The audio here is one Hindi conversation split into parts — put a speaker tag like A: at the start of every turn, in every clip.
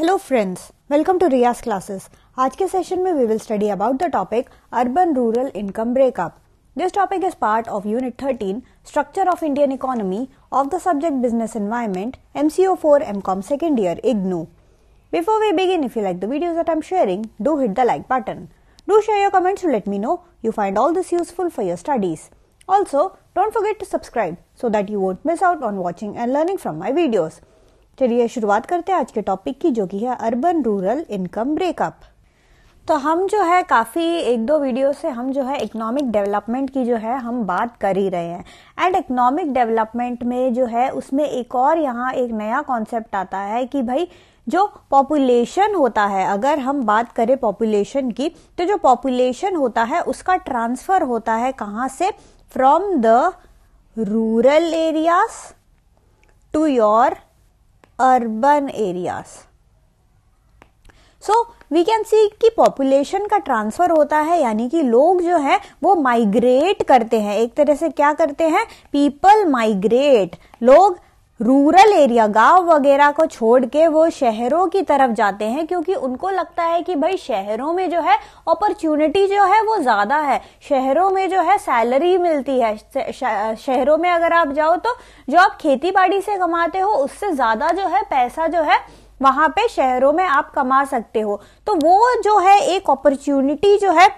A: Hello friends, welcome to Riya's classes. आज के सेशन में we will study about the topic urban rural income breakup this topic is part of unit 13 structure of Indian economy of the subject business environment MCO 4 MCom second year IGNOU before we begin if you like the videos that I am sharing do hit the like button do share your comments to let me know you find all this useful for your studies Also, don't forget to subscribe so that you won't miss out on watching and learning from my videos. चलिए शुरुआत करते हैं आज के टॉपिक की जो कि है अर्बन रूरल इनकम ब्रेकअप तो हम जो है काफ़ी एक दो वीडियो से हम जो है इकोनॉमिक डेवलपमेंट की जो है हम बात कर ही रहे हैं एंड इकोनॉमिक डेवलपमेंट में जो है उसमें एक और यहाँ एक नया कॉन्सेप्ट आता है कि भाई जो पॉपुलेशन होता है अगर हम बात करें पॉपुलेशन की तो जो पॉपुलेशन होता है उसका ट्रांसफर होता है कहाँ से from the rural areas to your urban areas so we can see कि पॉपुलेशन का ट्रांसफर होता है यानी कि लोग जो है वो माइग्रेट करते हैं एक तरह से क्या करते हैं पीपल माइग्रेट लोग रूरल एरिया गांव वगैरह को छोड़ के वो शहरों की तरफ जाते हैं क्योंकि उनको लगता है कि भाई शहरों में जो है अपॉर्चुनिटी जो है वो ज्यादा है शहरों में जो है सैलरी मिलती है शहरों में अगर आप जाओ तो जो आप खेती बाड़ी से कमाते हो उससे ज्यादा जो है पैसा जो है वहां पे शहरों में आप कमा सकते हो तो वो जो है एक अपॉर्चुनिटी जो है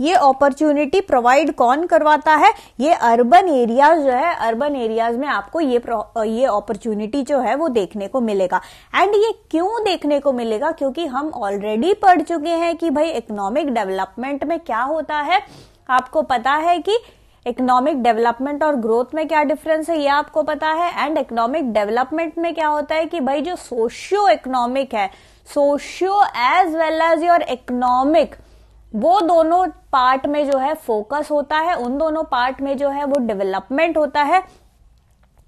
A: ये अपॉर्चुनिटी प्रोवाइड कौन करवाता है ये अर्बन एरियाज जो है अर्बन एरियाज में आपको ये ये अपॉर्चुनिटी जो है वो देखने को मिलेगा एंड ये क्यों देखने को मिलेगा क्योंकि हम ऑलरेडी पढ़ चुके हैं कि भाई इकोनॉमिक डेवलपमेंट में क्या होता है आपको पता है कि इकोनॉमिक डेवलपमेंट और ग्रोथ में क्या डिफरेंस है ये आपको पता है एंड इकोनॉमिक डेवलपमेंट में क्या होता है कि भाई जो सोशियो इकोनॉमिक है socio as well as your economic वो दोनों पार्ट में जो है फोकस होता है उन दोनों पार्ट में जो है वो डेवलपमेंट होता है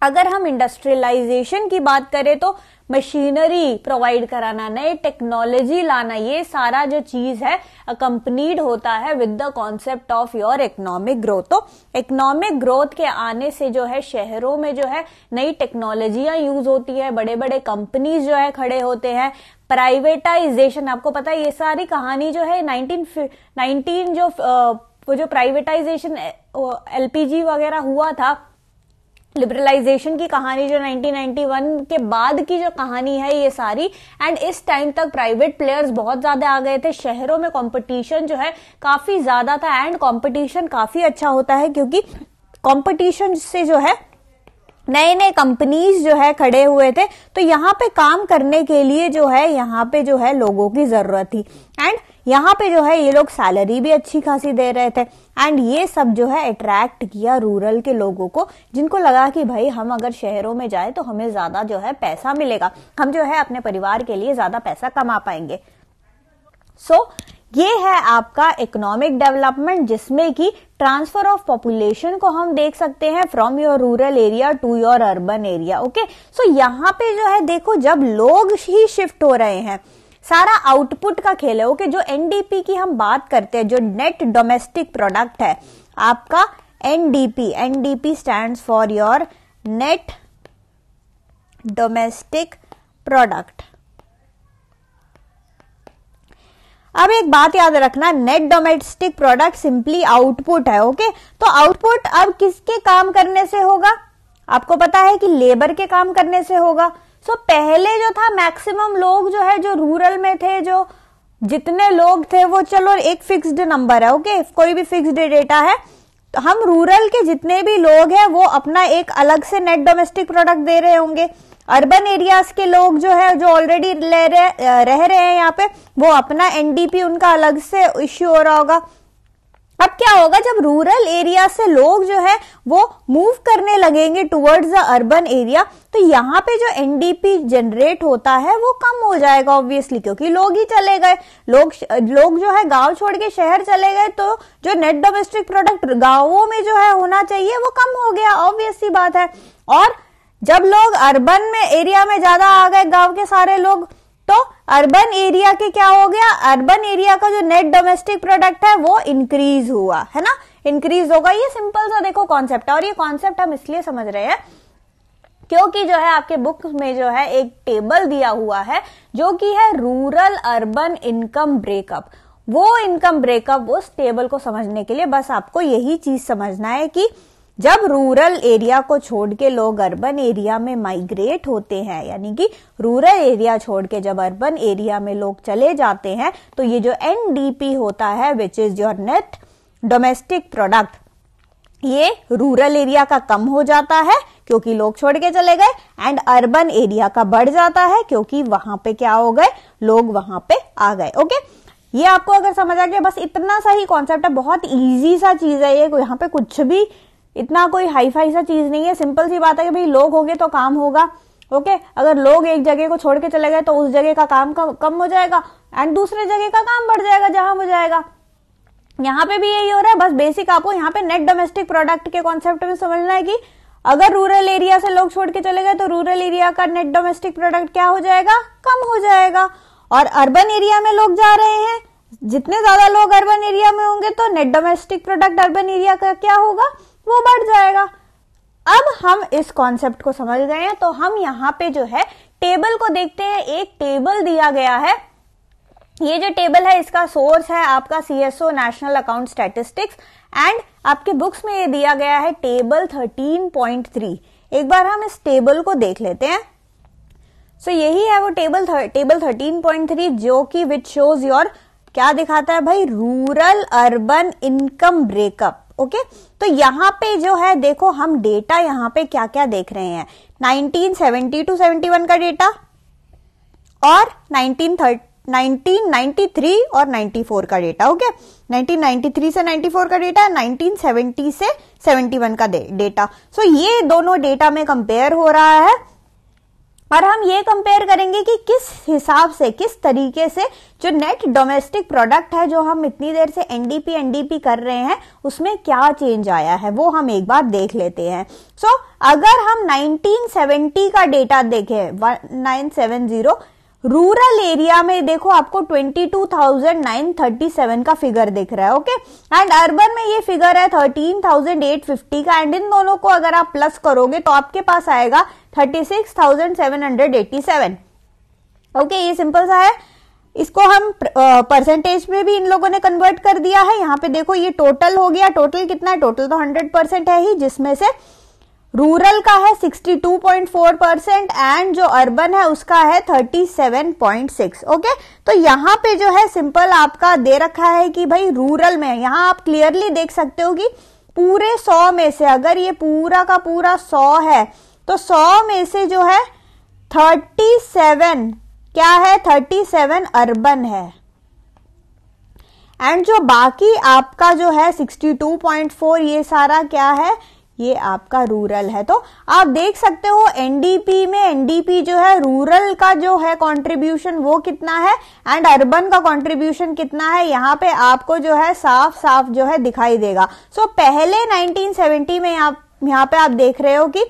A: अगर हम इंडस्ट्रियलाइजेशन की बात करें तो मशीनरी प्रोवाइड कराना नए टेक्नोलॉजी लाना ये सारा जो चीज है अकम्पनीड होता है with the concept of your economic growth तो इकोनॉमिक ग्रोथ के आने से जो है शहरों में जो है नई टेक्नोलॉजियां यूज होती है बड़े बड़े कंपनीज जो है खड़े होते हैं प्राइवेटाइजेशन आपको पता है ये सारी कहानी जो है 19 19 जो वो जो प्राइवेटाइजेशन एलपीजी वगैरह हुआ था लिबरलाइजेशन की कहानी जो 1991 के बाद की जो कहानी है ये सारी एंड इस टाइम तक प्राइवेट प्लेयर्स बहुत ज्यादा आ गए थे शहरों में कंपटीशन जो है काफी ज्यादा था एंड कंपटीशन काफी अच्छा होता है क्योंकि कंपटीशन से जो है नए नए कंपनीज जो है खड़े हुए थे तो यहाँ पे काम करने के लिए जो है यहाँ पे जो है लोगों की जरूरत थी एंड यहाँ पे जो है ये लोग सैलरी भी अच्छी खासी दे रहे थे एंड ये सब जो है अट्रैक्ट किया रूरल के लोगों को जिनको लगा कि भाई हम अगर शहरों में जाए तो हमें ज्यादा जो है पैसा मिलेगा हम जो है अपने परिवार के लिए ज्यादा पैसा कमा पाएंगे सो so, ये है आपका इकोनॉमिक डेवलपमेंट जिसमें कि ट्रांसफर ऑफ पॉपुलेशन को हम देख सकते हैं from your rural area to your urban area okay so यहाँ पे जो है देखो जब लोग ही शिफ्ट हो रहे हैं सारा आउटपुट का खेल है ओके okay? जो एनडीपी की हम बात करते हैं जो नेट डोमेस्टिक प्रोडक्ट है आपका NDP NDP stand for your net domestic product अब एक बात याद रखना net domestic product simply output है ओके तो आउटपुट अब किसके काम करने से होगा आपको पता है कि लेबर के काम करने से होगा सो so, पहले जो था मैक्सिमम लोग जो है जो रूरल में थे जो जितने लोग थे वो चलो एक फिक्स्ड नंबर है ओके कोई भी फिक्स्ड डेटा है तो हम रूरल के जितने भी लोग हैं वो अपना एक अलग से नेट डोमेस्टिक प्रोडक्ट दे रहे होंगे अर्बन एरियाज के लोग जो है जो ऑलरेडी रह रहे हैं यहाँ पे वो अपना एनडीपी उनका अलग से इश्यू हो रहा होगा अब क्या होगा जब रूरल एरिया से लोग जो है वो मूव करने लगेंगे टुवर्ड्स द अर्बन एरिया तो यहाँ पे जो एनडीपी जनरेट होता है वो कम हो जाएगा ऑब्वियसली क्योंकि लोग ही चले गए लोग लोग जो है गांव छोड़ के शहर चले गए तो जो नेट डोमेस्टिक प्रोडक्ट गांवों में जो है होना चाहिए वो कम हो गया ऑब्वियसली बात है और जब लोग अर्बन में एरिया में ज्यादा आ गए गांव के सारे लोग तो अर्बन एरिया के क्या हो गया अर्बन एरिया का जो नेट डोमेस्टिक प्रोडक्ट है वो इंक्रीज हुआ है ना इंक्रीज होगा ये सिंपल सा देखो कॉन्सेप्ट और ये कॉन्सेप्ट हम इसलिए समझ रहे हैं क्योंकि जो है आपके बुक में जो है एक टेबल दिया हुआ है जो कि है रूरल अर्बन इनकम ब्रेकअप वो इनकम ब्रेकअप उस टेबल को समझने के लिए बस आपको यही चीज समझना है कि जब रूरल एरिया को छोड़ के लोग अर्बन एरिया में माइग्रेट होते हैं यानी कि रूरल एरिया छोड़ के जब अर्बन एरिया में लोग चले जाते हैं तो ये जो एनडीपी होता है which is your net domestic product ये रूरल एरिया का कम हो जाता है क्योंकि लोग छोड़ के चले गए एंड अर्बन एरिया का बढ़ जाता है क्योंकि वहां पे क्या हो गए लोग वहां पे आ गए ओके ये आपको अगर समझ आ गया बस इतना सा ही कॉन्सेप्ट है बहुत इजी सा चीज है ये यहाँ पे कुछ भी इतना कोई हाईफाई सा चीज नहीं है सिंपल सी बात है कि भाई लोग होंगे तो काम होगा ओके okay? अगर लोग एक जगह को छोड़ के चले गए तो उस जगह का काम कम हो जाएगा एंड दूसरे जगह का काम बढ़ जाएगा जहां हो जाएगा यहाँ पे भी यही हो रहा है बस बेसिक आपको यहाँ पे नेट डोमेस्टिक प्रोडक्ट के कॉन्सेप्ट में समझना है कि अगर रूरल एरिया से लोग छोड़ के चले गए तो रूरल एरिया का नेट डोमेस्टिक प्रोडक्ट क्या हो जाएगा कम हो जाएगा और अर्बन एरिया में लोग जा रहे हैं जितने ज्यादा लोग अर्बन एरिया में होंगे तो net domestic product urban area का क्या होगा वो बढ़ जाएगा अब हम इस कॉन्सेप्ट को समझ गए हैं तो हम यहाँ पे जो है टेबल को देखते हैं एक टेबल दिया गया है ये जो टेबल है इसका सोर्स है आपका CSO national account statistics and आपके बुक्स में ये दिया गया है टेबल थर्टीन पॉइंट थ्री एक बार हम इस टेबल को देख लेते हैं सो so, यही है वो table table thirteen point three जो कि विच शोज योर क्या दिखाता है भाई rural urban income breakup okay तो यहाँ पे जो है देखो हम डेटा यहाँ पे क्या क्या देख रहे हैं 1970 टू 71 का डेटा और 1930 1993 और 94 का डेटा ओके 1993 से 94 का डेटा 1970 से 71 का डेटा सो so, ये दोनों डेटा में कंपेयर हो रहा है और हम ये कंपेयर करेंगे कि किस हिसाब से किस तरीके से जो नेट डोमेस्टिक प्रोडक्ट है जो हम इतनी देर से एनडीपी एनडीपी कर रहे हैं उसमें क्या चेंज आया है वो हम एक बार देख लेते हैं सो so, अगर हम 1970 का डेटा देखें 970 रूरल एरिया में देखो आपको 22,937 का फिगर दिख रहा है ओके एंड अर्बन में ये फिगर है 13,850 का एंड इन दोनों को अगर आप प्लस करोगे तो आपके पास आएगा 36,787 ओके ये सिंपल सा है इसको हम परसेंटेज में भी इन लोगों ने कन्वर्ट कर दिया है यहाँ पे देखो ये टोटल हो गया टोटल कितना है टोटल तो हंड्रेड परसेंट है ही जिसमें से रूरल का है 62.4 परसेंट एंड जो अर्बन है उसका है 37.6 ओके तो यहाँ पे जो है सिंपल आपका दे रखा है कि भाई रूरल में यहाँ आप क्लियरली देख सकते हो कि पूरे सौ में से अगर ये पूरा का पूरा सौ है तो सौ में से जो है थर्टी सेवन क्या है थर्टी सेवन अर्बन है एंड जो बाकी आपका जो है 62.4 ये सारा क्या है ये आपका रूरल है तो आप देख सकते हो एनडीपी में एनडीपी जो है रूरल का जो है कंट्रीब्यूशन वो कितना है एंड अर्बन का कंट्रीब्यूशन कितना है यहाँ पे आपको जो है साफ साफ जो है दिखाई देगा सो so, पहले 1970 में आप यहाँ पे आप देख रहे हो कि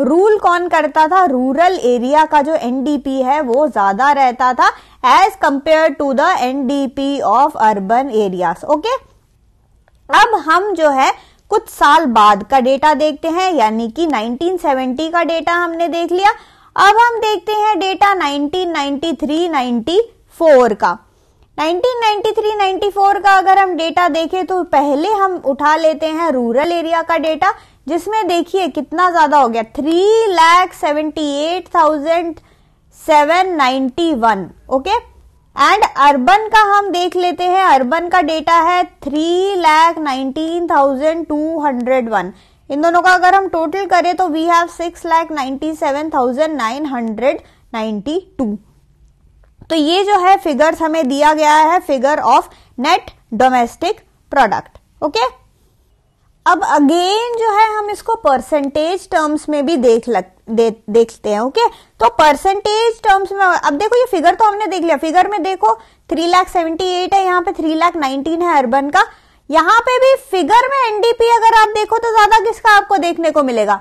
A: रूल कौन करता था रूरल एरिया का जो एनडीपी है वो ज्यादा रहता था as compare to the NDP of urban area okay अब हम जो है कुछ साल बाद का डेटा देखते हैं यानी कि 1970 का डेटा हमने देख लिया अब हम देखते हैं डेटा 1993-94 का 1993-94 का अगर हम डेटा देखें तो पहले हम उठा लेते हैं रूरल एरिया का डेटा जिसमें देखिए कितना ज्यादा हो गया three lakh seventy eight thousand seven ninety one okay and urban का हम देख लेते हैं अर्बन का डेटा है three lakh nineteen thousand two hundred one इन दोनों का अगर हम टोटल करें तो we have six lakh ninety seven thousand nine hundred ninety two तो ये जो है फिगर्स हमें दिया गया है figure of net domestic product okay अब अगेन जो है हम इसको परसेंटेज टर्म्स में भी देख लग, दे, देखते हैं ओके तो परसेंटेज टर्म्स में अब देखो ये फिगर तो हमने देख लिया फिगर में देखो थ्री लाख सेवेंटी एट है यहाँ पे थ्री लाख नाइनटीन है अर्बन का यहाँ पे भी फिगर में एनडीपी अगर आप देखो तो ज्यादा किसका आपको देखने को मिलेगा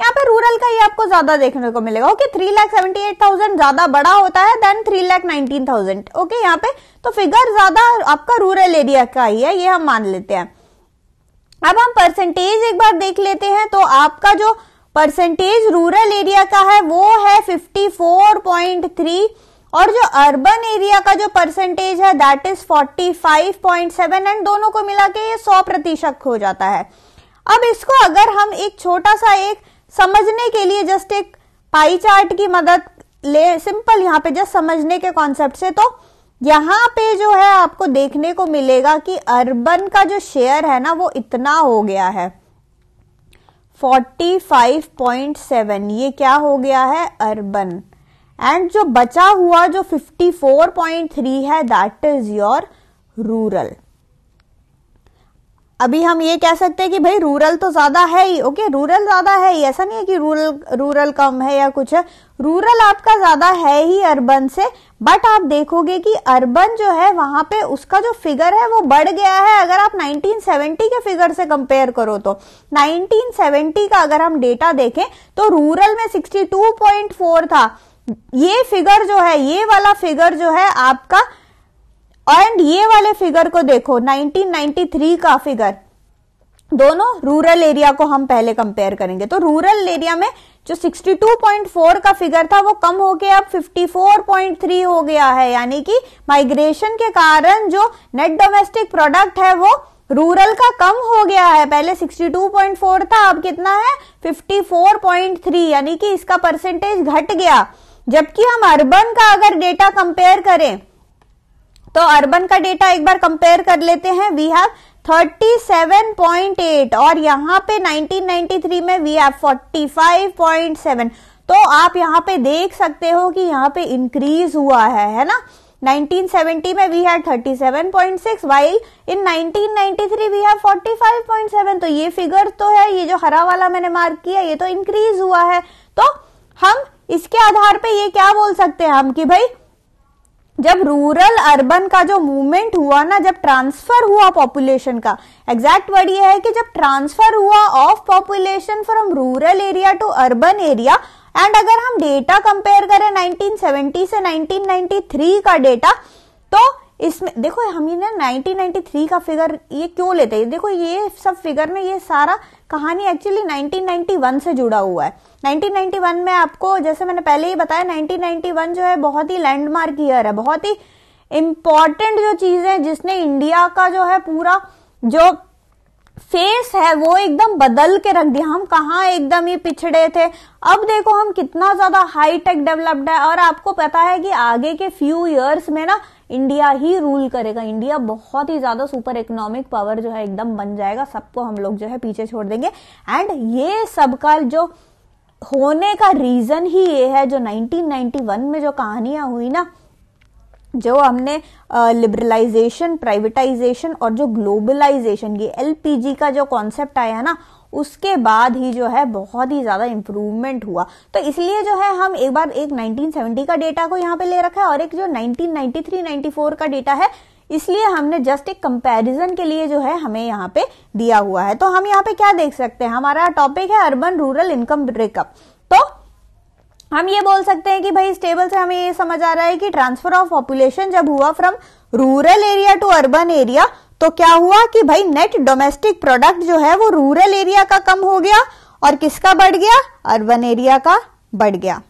A: यहाँ पे रूरल का ही आपको ज्यादा देखने को मिलेगा okay three lakh seventy eight thousand ज्यादा बड़ा होता है than three lakh nineteen thousand okay यहाँ पे तो फिगर ज्यादा आपका रूरल एरिया का ही है ये हम मान लेते हैं अब हम परसेंटेज एक बार देख लेते हैं तो आपका जो परसेंटेज रूरल एरिया का है वो है 54.3 और जो अर्बन एरिया का जो परसेंटेज है दैट इज 45.7 एंड दोनों को मिला के ये 100 प्रतिशत हो जाता है अब इसको अगर हम एक छोटा सा एक समझने के लिए जस्ट एक पाई चार्ट की मदद ले सिंपल यहाँ पे जस्ट समझने के कॉन्सेप्ट से तो यहाँ पे जो है आपको देखने को मिलेगा कि अर्बन का जो शेयर है ना वो इतना हो गया है 45.7 ये क्या हो गया है अर्बन एंड जो बचा हुआ जो 54.3 है दैट इज योर रूरल अभी हम ये कह सकते हैं कि भाई रूरल तो ज्यादा है ही ओके रूरल ज्यादा है ही ऐसा नहीं है कि रूरल रूरल कम है या कुछ है रूरल आपका ज्यादा है ही अर्बन से बट आप देखोगे कि अर्बन जो है वहां पे उसका जो फिगर है वो बढ़ गया है अगर आप 1970 के फिगर से कंपेयर करो तो 1970 का अगर हम डेटा देखें तो रूरल में 62.4 था ये फिगर जो है ये वाला फिगर जो है आपका एंड ये वाले फिगर को देखो 1993 का फिगर दोनों रूरल एरिया को हम पहले कंपेयर करेंगे तो रूरल एरिया में जो 62.4 का फिगर था वो कम होके अब 54.3 हो गया है यानी कि माइग्रेशन के कारण जो नेट डोमेस्टिक प्रोडक्ट है वो रूरल का कम हो गया है पहले 62.4 था अब कितना है 54.3 यानी कि इसका परसेंटेज घट गया जबकि हम अर्बन का अगर डेटा कंपेयर करें तो अर्बन का डेटा एक बार कंपेयर कर लेते हैं वी हैव 37.8 और यहाँ पे 1993 में वी हैव 45.7 तो आप यहाँ पे देख सकते हो कि यहाँ पे इंक्रीज हुआ है है ना 1970 में we had 37.6 while in 1993 we have 45.7 तो ये फिगर तो है ये जो हरा वाला मैंने मार्क किया ये तो इंक्रीज हुआ है तो हम इसके आधार पे ये क्या बोल सकते हैं हम कि भाई जब रूरल अर्बन का जो मूवमेंट हुआ ना जब ट्रांसफर हुआ पॉपुलेशन का एग्जैक्ट वर्ड ये है कि जब ट्रांसफर हुआ of population from rural area to urban area and अगर हम डेटा कंपेयर करें 1970 से 1993 का डेटा तो इसमें देखो हम ये ना 1993 का फिगर ये क्यों लेते हैं देखो ये सब फिगर में ये सारा कहानी एक्चुअली 1991 से जुड़ा हुआ है 1991 में आपको जैसे मैंने पहले ही बताया 1991 जो है बहुत ही लैंडमार्क ईयर है बहुत ही इम्पॉर्टेंट जो चीज है जिसने इंडिया का जो है पूरा जो फेस है वो एकदम बदल के रख दिया हम कहा एकदम ही पिछड़े थे अब देखो हम कितना ज्यादा हाईटेक डेवलप्ड है और आपको पता है कि आगे के फ्यू इयर्स में ना इंडिया ही रूल करेगा इंडिया बहुत ही ज्यादा सुपर इकोनॉमिक पावर जो है एकदम बन जाएगा सबको हम लोग जो है पीछे छोड़ देंगे एंड ये सबका जो होने का रीजन ही ये है जो 1991 में जो कहानियां हुई ना जो हमने लिबरलाइजेशन प्राइवेटाइजेशन और जो ग्लोबलाइजेशन ये एलपीजी का जो कॉन्सेप्ट आया ना उसके बाद ही जो है बहुत ही ज्यादा इंप्रूवमेंट हुआ तो इसलिए जो है हम एक बार एक 1970 का डेटा को यहाँ पे ले रखा है और एक जो 1993-94 का डेटा है इसलिए हमने जस्ट एक कंपैरिजन के लिए जो है हमें यहाँ पे दिया हुआ है तो हम यहाँ पे क्या देख सकते हैं हमारा टॉपिक है अर्बन रूरल इनकम ब्रेकअप तो हम ये बोल सकते हैं कि भाई इस टेबल से हमें ये समझ आ रहा है कि ट्रांसफर ऑफ पॉपुलेशन जब हुआ from rural area to urban area तो क्या हुआ कि भाई नेट डोमेस्टिक प्रोडक्ट जो है वो रूरल एरिया का कम हो गया और किसका बढ़ गया अर्बन एरिया का बढ़ गया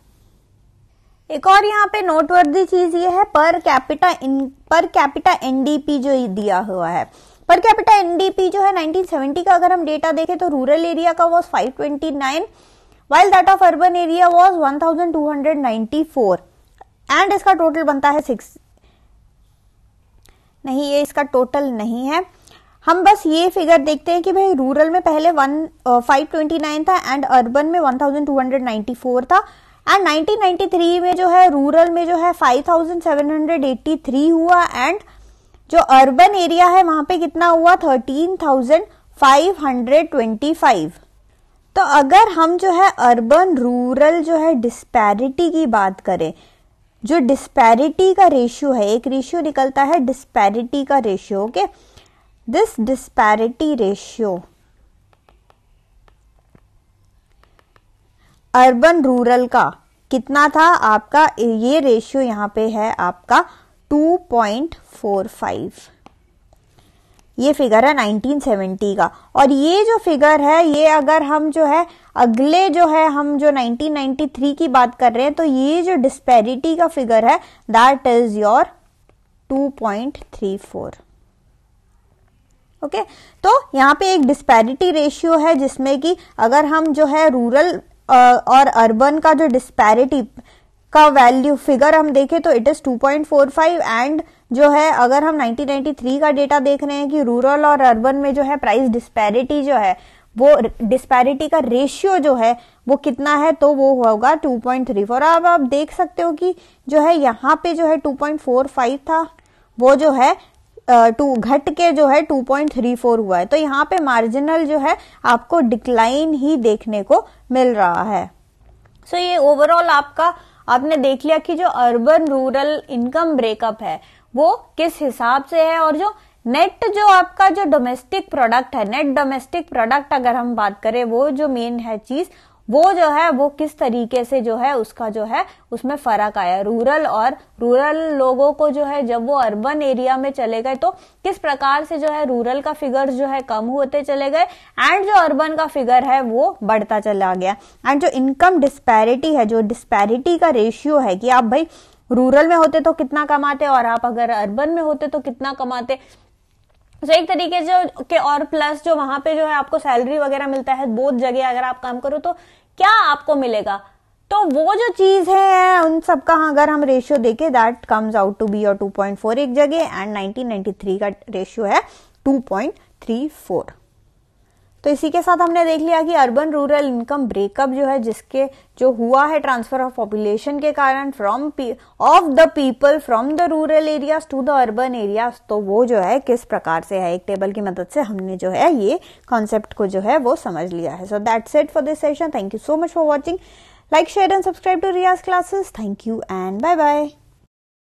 A: एक और यहाँ पे नोटवर्दी चीज ये है पर कैपिटा इन पर कैपिटा एनडीपी जो दिया हुआ है पर कैपिटा एनडीपी जो है 1970 का अगर हम डेटा देखें तो रूरल एरिया का वो 529 while that of urban area was 1294 and इसका total बनता है 6 नहीं ये इसका total नहीं है हम बस ये फिगर देखते हैं कि भाई रूरल में पहले वन फाइव ट्वेंटी नाइन था एंड अर्बन में one thousand two hundred ninety four था एंड नाइनटीन नाइन्टी थ्री में जो है रूरल में जो है five thousand seven hundred eighty three हुआ एंड जो अर्बन एरिया है वहां पे कितना हुआ thirteen thousand five hundred twenty five तो अगर हम जो है अर्बन रूरल जो है डिस्पैरिटी की बात करें जो डिस्पैरिटी का रेशियो है एक रेशियो निकलता है डिस्पैरिटी का ratio okay this disparity ratio urban rural का कितना था आपका ये रेशियो यहाँ पे है आपका 2.45 ये फिगर है 1970 का और ये जो फिगर है ये अगर हम जो है अगले जो है हम जो 1993 की बात कर रहे हैं तो ये जो डिस्पेरिटी का फिगर है that is your 2.34 okay okay? तो यहाँ पे एक डिस्पैरिटी रेशियो है जिसमें कि अगर हम जो है रूरल और अर्बन का जो डिस्पैरिटी का वैल्यू फिगर हम देखें तो इट इज 2.45 एंड जो है अगर हम 1993 का डेटा देख रहे हैं कि रूरल और अर्बन में जो है प्राइस डिस्पैरिटी जो है वो डिस्पैरिटी का रेशियो जो है वो कितना है तो वो होगा 2.34 अब आप देख सकते हो कि जो है यहाँ पे जो है 2.45 था वो जो है टू घट के जो है 2.34 हुआ है तो यहाँ पे मार्जिनल जो है आपको डिक्लाइन ही देखने को मिल रहा है सो so, ये ओवरऑल आपका आपने देख लिया कि जो अर्बन रूरल इनकम ब्रेकअप है वो किस हिसाब से है और जो नेट जो आपका जो डोमेस्टिक प्रोडक्ट है नेट डोमेस्टिक प्रोडक्ट अगर हम बात करें वो जो मेन है चीज वो जो है वो किस तरीके से जो है उसका जो है उसमें फर्क आया रूरल और रूरल लोगों को जो है जब वो अर्बन एरिया में चले गए तो किस प्रकार से जो है रूरल का फिगर जो है कम होते चले गए एंड जो अर्बन का फिगर है वो बढ़ता चला गया एंड जो इनकम डिस्पैरिटी है जो डिस्पैरिटी का रेशियो है कि आप भाई रूरल में होते तो कितना कमाते और आप अगर अर्बन में होते तो कितना कमाते सो एक तरीके से के और प्लस जो वहां पे जो है आपको सैलरी वगैरह मिलता है बहुत जगह अगर आप काम करो तो क्या आपको मिलेगा तो वो जो चीज है उन सब का अगर हम रेशियो देखें that comes out to be और 2.4 एक जगह एंड 1993 का रेशियो है 2.34 तो इसी के साथ हमने देख लिया कि अर्बन रूरल इनकम ब्रेकअप जो है जिसके जो हुआ है ट्रांसफर ऑफ पॉपुलेशन के कारण from of the people from the rural areas to the urban areas तो वो जो है किस प्रकार से है एक टेबल की मदद से हमने जो है ये कॉन्सेप्ट को जो है वो समझ लिया है so that's it for this session thank you so much for watching like share and subscribe to Riyaz classes thank you and bye bye